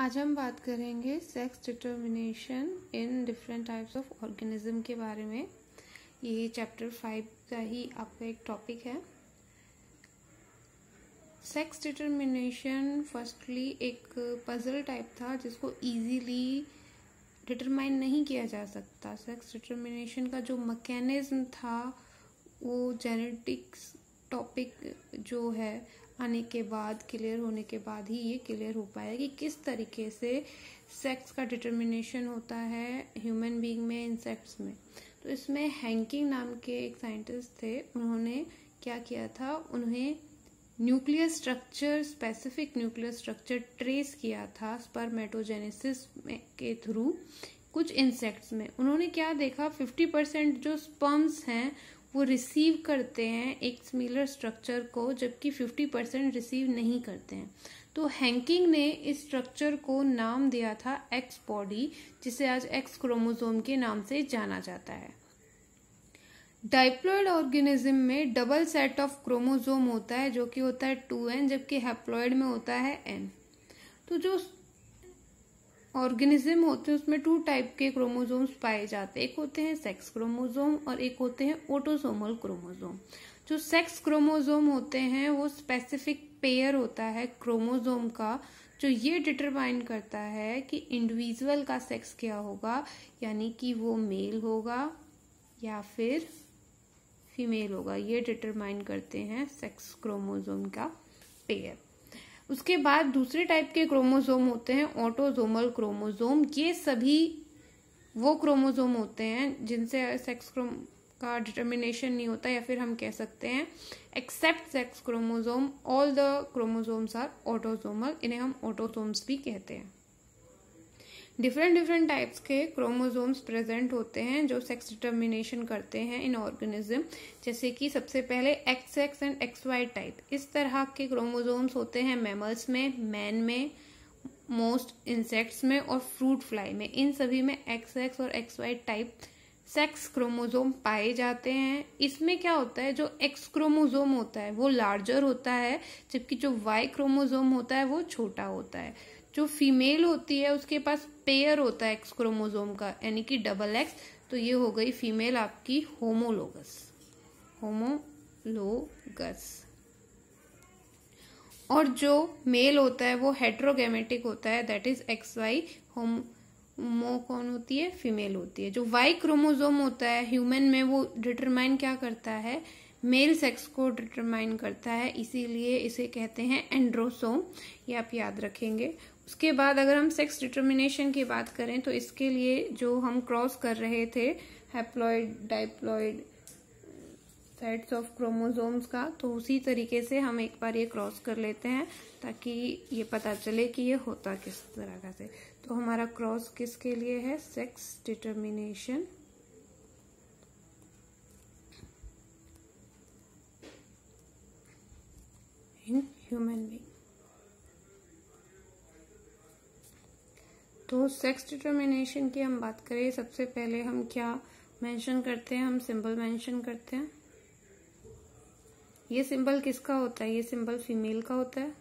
आज हम बात करेंगे sex determination in different types of organism के बारे में ये चैप्टर फाइव का ही आपका एक टॉपिक है सेक्स डिटर्मिनेशन फर्स्टली एक पजल टाइप था जिसको इजीली डिटरमाइन नहीं किया जा सकता सेक्स डिटर्मिनेशन का जो मकैनिज़्म था वो जेनेटिक्स टॉपिक जो है आने के बाद क्लियर होने के बाद ही ये क्लियर हो पाया कि किस तरीके से सेक्स का डिटर्मिनेशन होता है ह्यूमन बींग में इंसेक्ट्स में तो इसमें हैंकिंग नाम के एक साइंटिस्ट थे उन्होंने क्या किया था उन्हें nuclear structure specific nuclear structure trace किया था स्पर्मेटोजेनेसिस के थ्रू कुछ इंसेक्ट्स में उन्होंने क्या देखा 50 परसेंट जो स्पर्म्स हैं वो रिसीव करते हैं एक सिमिलर स्ट्रक्चर को जबकि 50 परसेंट रिसीव नहीं करते हैं तो हैंकिंग ने इस स्ट्रक्चर को नाम दिया था एक्स बॉडी जिसे आज एक्स क्रोमोसोम के नाम से जाना जाता है डाइप्लॉयड ऑर्गेनिज्म में डबल सेट ऑफ क्रोमोसोम होता है जो कि होता है टू एन जबकि हेप्लॉयड में होता है एन तो जो ऑर्गेनिज्म होते हैं उसमें टू टाइप के क्रोमोजोम्स पाए जाते हैं एक होते हैं सेक्स क्रोमोजोम और एक होते हैं ऑटोसोमल क्रोमोजोम जो सेक्स क्रोमोजोम होते हैं वो स्पेसिफिक पेयर होता है क्रोमोजोम का जो ये डिटरमाइन करता है कि इंडिविजुअल का सेक्स क्या होगा यानी कि वो मेल होगा या फिर फीमेल होगा ये डिटरमाइन करते हैं सेक्स क्रोमोजोम का पेयर उसके बाद दूसरे टाइप के क्रोमोजोम होते हैं ऑटोजोमल क्रोमोजोम ये सभी वो क्रोमोजोम होते हैं जिनसे सेक्स क्रोम का डिटर्मिनेशन नहीं होता या फिर हम कह सकते हैं except sex chromosome all the chromosomes are autosomal इन्हें हम ऑटोसोम्स भी कहते हैं डिफरेंट डिफरेंट टाइप्स के क्रोमोजोम्स प्रेजेंट होते हैं जो सेक्स डिटर्मिनेशन करते हैं इन ऑर्गेनिज्म जैसे कि सबसे पहले X X and X Y type इस तरह के क्रोमोजोम्स होते हैं मैमल्स में मैन में मोस्ट इंसेक्ट्स में और फ्रूट फ्लाई में इन सभी में एक्स एक्स और X Y type sex chromosome पाए जाते हैं इसमें क्या होता है जो एक्स क्रोमोजोम होता है वो लार्जर होता है जबकि जो वाई क्रोमोजोम होता है वो छोटा होता है जो फीमेल होती है उसके पास पेयर होता है एक्स क्रोमोजोम का यानी कि डबल एक्स तो ये हो गई फीमेल आपकी होमोलोगस होमोलोगस और जो मेल होता है वो हेट्रोगेमेटिक होता है that is X Y homo कौन होती है फीमेल होती है जो वाई क्रोमोजोम होता है ह्यूमन में वो डिटरमाइन क्या करता है मेल सेक्स को डिटरमाइन करता है इसीलिए इसे कहते हैं एंड्रोसोम ये आप याद रखेंगे उसके बाद अगर हम सेक्स डिटर्मिनेशन की बात करें तो इसके लिए जो हम क्रॉस कर रहे थे haploid diploid sets of chromosomes का तो उसी तरीके से हम एक बार ये क्रॉस कर लेते हैं ताकि ये पता चले कि ये होता किस तरह का से तो हमारा क्रॉस किसके लिए है sex determination in human being तो सेक्स डिटर्मिनेशन की हम बात करें सबसे पहले हम क्या मेंशन करते हैं हम सिंबल मेंशन करते हैं ये सिंबल किसका होता है ये सिंबल फीमेल का होता है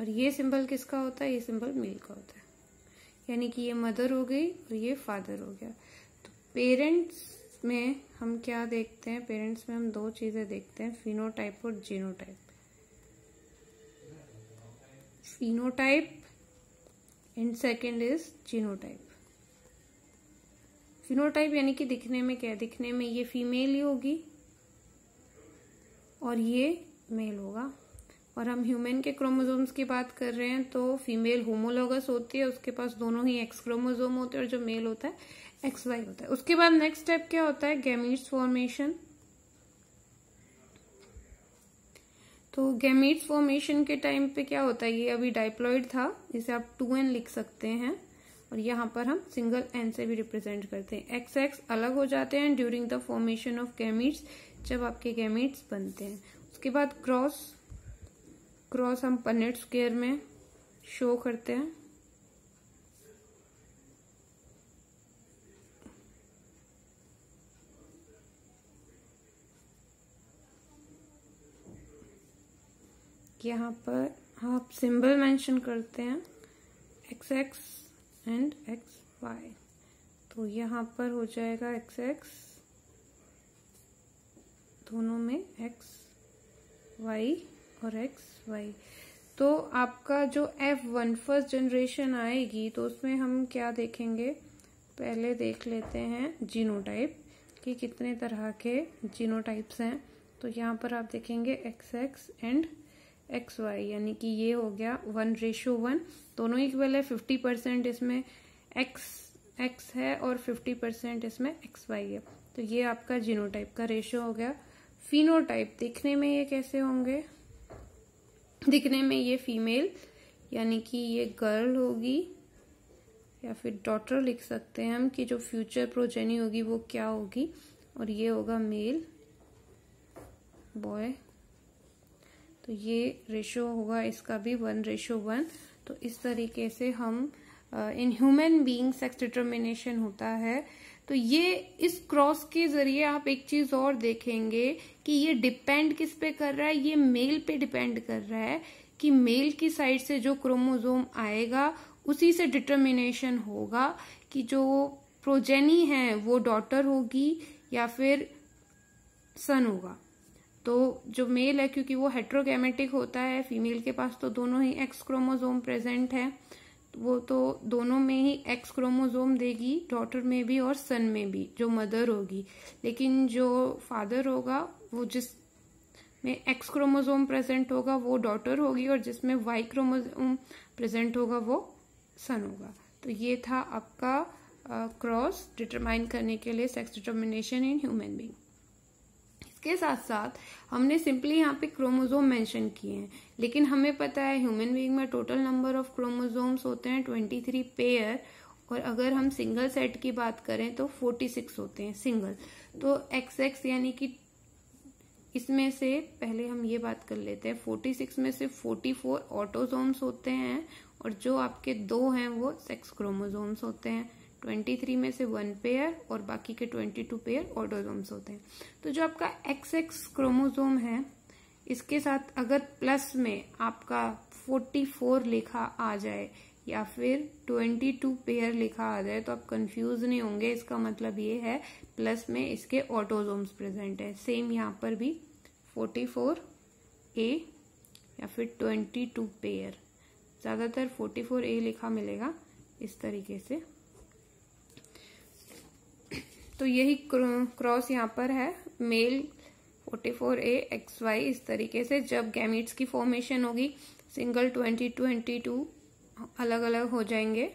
और ये सिंबल किसका होता है ये सिंबल मेल का होता है यानी कि ये मदर हो गई और ये फादर हो गया तो पेरेंट्स में हम क्या देखते हैं पेरेंट्स में हम दो चीज़ें देखते हैं फिनोटाइप और genotype phenotype and second is genotype phenotype यानी कि दिखने में क्या दिखने में ये फीमेल ही होगी और ये मेल होगा और हम ह्यूमन के क्रोमोजोम्स की बात कर रहे हैं तो फीमेल होमोलोगस होती है उसके पास दोनों ही एक्स क्रोमोजोम होते हैं और जो मेल होता है एक्स वाई होता है उसके बाद नेक्स्ट स्टेप क्या होता है गैमीट्स फॉर्मेशन तो गैमीट्स फॉर्मेशन के टाइम पे क्या होता है ये अभी डाइप्लॉइड था इसे आप टू एन लिख सकते हैं और यहाँ पर हम सिंगल एन से भी रिप्रेजेंट करते हैं एक्स एक्स अलग हो जाते हैं during the formation of gametes जब आपके गैमिट्स बनते हैं उसके बाद क्रॉस क्रॉस हम पनेट स्केयर में शो करते हैं यहाँ पर आप सिंबल मेंशन करते हैं X X and X Y तो यहाँ पर हो जाएगा एक्स एक्स दोनों में एक्स वाई और एक्स वाई तो आपका जो एफ वन फर्स्ट जनरेशन आएगी तो उसमें हम क्या देखेंगे पहले देख लेते हैं जीनोटाइप कि कितने तरह के जीनोटाइप्स हैं तो यहाँ पर आप देखेंगे X X and X Y यानी कि ये हो गया वन रेशो वन दोनों इक्वल है फिफ्टी परसेंट इसमें एक्स एक्स है और फिफ्टी परसेंट इसमें एक्स वाई है तो ये आपका जीनोटाइप का रेशो हो गया फिनोटाइप दिखने में ये कैसे होंगे दिखने में ये फीमेल यानी कि ये गर्ल होगी या फिर डॉटर लिख सकते हैं हम कि जो फ्यूचर प्रोजेनी होगी वो क्या होगी और ये होगा मेल बॉय तो ये रेशो होगा इसका भी वन रेशो वन तो इस तरीके से हम in human being sex determination होता है तो ये इस क्रॉस के जरिए आप एक चीज और देखेंगे कि ये डिपेंड किस पे कर रहा है ये मेल पे डिपेंड कर रहा है कि मेल की साइड से जो क्रोमोजोम आएगा उसी से डिटर्मिनेशन होगा कि जो प्रोजेनी है वो डॉटर होगी या फिर सन होगा तो जो मेल है क्योंकि वो हेट्रोगेमेटिक होता है फीमेल के पास तो दोनों ही एक्स क्रोमोजोम प्रेजेंट है वो तो दोनों में ही एक्स क्रोमोजोम देगी डॉटर में भी और सन में भी जो मदर होगी लेकिन जो फादर होगा वो जिस में एक्स क्रोमोजोम प्रेजेंट होगा वो डॉटर होगी और जिसमें वाई क्रोमोजोम प्रेजेंट होगा वो सन होगा तो ये था आपका क्रॉस डिटरमाइन करने के लिए sex determination in human being इसके साथ साथ हमने सिंपली यहाँ पे क्रोमोजोम मेंशन किए हैं लेकिन हमें पता है ह्यूमन बीइंग में टोटल नंबर ऑफ क्रोमोजोम्स होते हैं ट्वेंटी थ्री पेयर और अगर हम सिंगल सेट की बात करें तो फोर्टी सिक्स होते हैं सिंगल तो एक्स एक्स यानी कि इसमें से पहले हम ये बात कर लेते हैं फोर्टी सिक्स में से फोर्टी फोर ऑटोजोम्स होते हैं और जो आपके दो हैं वो सेक्स क्रोमोजोम्स होते हैं ट्वेंटी थ्री में से वन पेयर और बाकी के ट्वेंटी टू पेयर ऑटोजोम्स होते हैं तो जो आपका एक्स एक्स क्रोमोजोम है इसके साथ अगर प्लस में आपका फोर्टी फोर लिखा आ जाए या फिर ट्वेंटी टू पेयर लिखा आ जाए तो आप कंफ्यूज नहीं होंगे इसका मतलब ये है प्लस में इसके ऑटोजोम्स प्रेजेंट है सेम यहाँ पर भी फोर्टी फोर ए या फिर ट्वेंटी टू पेयर ज़्यादातर फोर्टी फोर ए लिखा मिलेगा इस तरीके से तो यही क्रॉस यहाँ पर है मेल 44 ए एक्स वाई इस तरीके से जब गैमिट्स की फॉर्मेशन होगी सिंगल 20 22 अलग अलग हो जाएंगे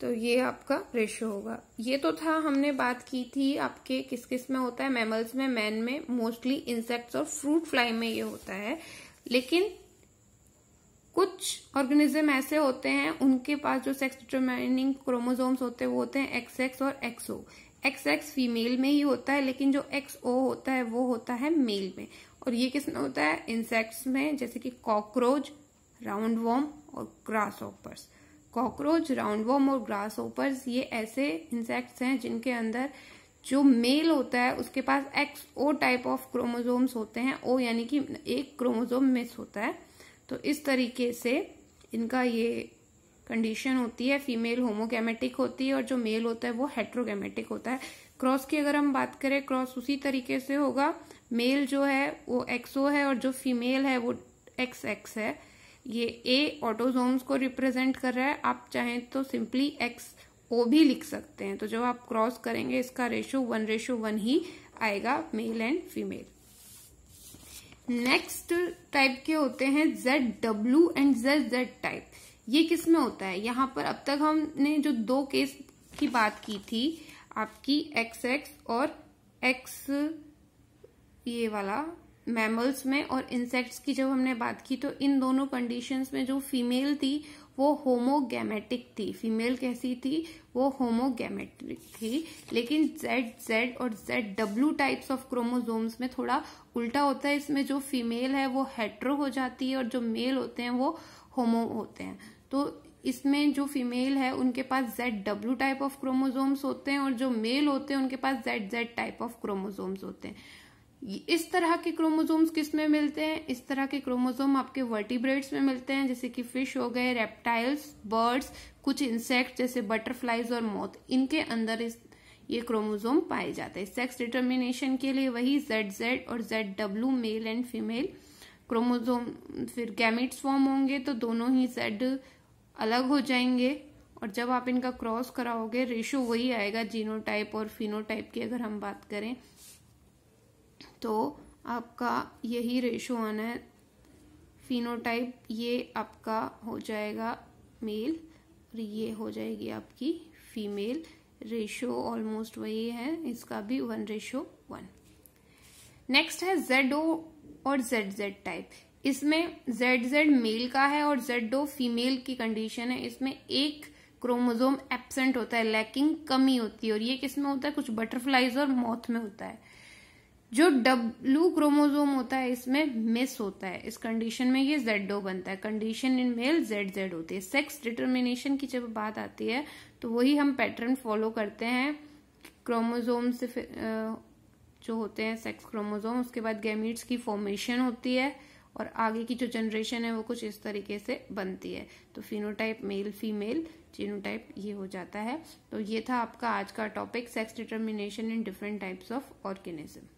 तो ये आपका रेशो होगा ये तो था हमने बात की थी आपके किस किस में होता है मैमल्स में मैन में मोस्टली इंसेक्ट्स और फ्रूट फ्लाई में ये होता है लेकिन कुछ ऑर्गेनिज्म ऐसे होते हैं उनके पास जो सेक्स डिटरमाइनिंग क्रोमोजोम्स होते हैं वो होते हैं एक्स एक्स और एक्सओ एक्स एक्स फीमेल में ही होता है लेकिन जो एक्स ओ होता है वो होता है मेल में और ये किस में होता है इंसेक्ट्स में जैसे कि कॉकरोच राउंड वॉर्म और grasshoppers cockroach round worm और ग्रास ऑपर्स ये ऐसे इंसेक्ट्स हैं जिनके अंदर जो मेल होता है उसके पास X O type of chromosomes होते हैं ओ यानी कि एक क्रोमोजोम मिस होता है तो इस तरीके से इनका ये कंडीशन होती है फीमेल होमोगेमेटिक होती है और जो मेल होता है वो हेट्रोगेमेटिक होता है क्रॉस की अगर हम बात करें क्रॉस उसी तरीके से होगा मेल जो है वो एक्सो है और जो फीमेल है वो एक्स एक्स है ये ए ऑटोजोम्स को रिप्रेजेंट कर रहा है आप चाहें तो सिंपली एक्स ओ भी लिख सकते हैं तो जब आप क्रॉस करेंगे इसका रेशो वन रेशो वन ही आएगा male and female next type के होते हैं Z W and Z Z type ये किस में होता है यहाँ पर अब तक हमने जो दो केस की बात की थी आपकी एक्स एक्स और एक्स ये वाला मैमल्स में और इंसेक्ट्स की जब हमने बात की तो इन दोनों कंडीशंस में जो फीमेल थी वो होमोगेमेटिक थी फीमेल कैसी थी वो होमोगेमेटिक थी लेकिन जेड जेड और Z W types of chromosomes में थोड़ा उल्टा होता है इसमें जो फीमेल है वो हेट्रो हो जाती है और जो मेल होते हैं वो होमो होते हैं तो इसमें जो फीमेल है उनके पास Z W type of chromosomes होते हैं और जो मेल होते हैं उनके पास Z Z type of chromosomes होते हैं इस तरह के क्रोमोजोम्स किस में मिलते हैं इस तरह के क्रोमोजोम आपके वर्टिब्रेट्स में मिलते हैं जैसे कि फिश हो गए रेप्टाइल्स बर्ड्स कुछ इंसेक्ट जैसे बटरफ्लाइज और मौत इनके अंदर इस ये क्रोमोजोम पाए जाते हैं सेक्स डिटर्मिनेशन के लिए वही जेड जेड और Z W male and female chromosome फिर गैमिट्स फॉर्म होंगे तो दोनों ही जेड अलग हो जाएंगे और जब आप इनका क्रॉस कराओगे रेशो वही आएगा जीनोटाइप और फिनोटाइप की अगर हम बात करें तो आपका यही रेशो आना है फिनोटाइप ये आपका हो जाएगा मेल और ये हो जाएगी आपकी फीमेल रेशो ऑलमोस्ट वही है इसका भी वन रेशो वन नेक्स्ट है जेड ओ और जेड जेड टाइप इसमें जेड जेड मेल का है और जेड ओ फीमेल की कंडीशन है इसमें एक क्रोमोजोम एबसेंट होता है लैकिंग कमी होती है और ये किसमें होता है कुछ बटरफ्लाइज और मौत में होता है जो डब्लू क्रोमोजोम होता है इसमें मिस होता है इस कंडीशन में ये जेडो बनता है condition in male Z Z होती है सेक्स डिटर्मिनेशन की जब बात आती है तो वही हम पैटर्न फॉलो करते हैं क्रोमोजोम से जो होते हैं सेक्स क्रोमोजोम उसके बाद गैमिट्स की फॉर्मेशन होती है और आगे की जो जनरेशन है वो कुछ इस तरीके से बनती है तो फिनोटाइप मेल फीमेल जीनोटाइप ये हो जाता है तो ये था आपका आज का topic sex determination in different types of organism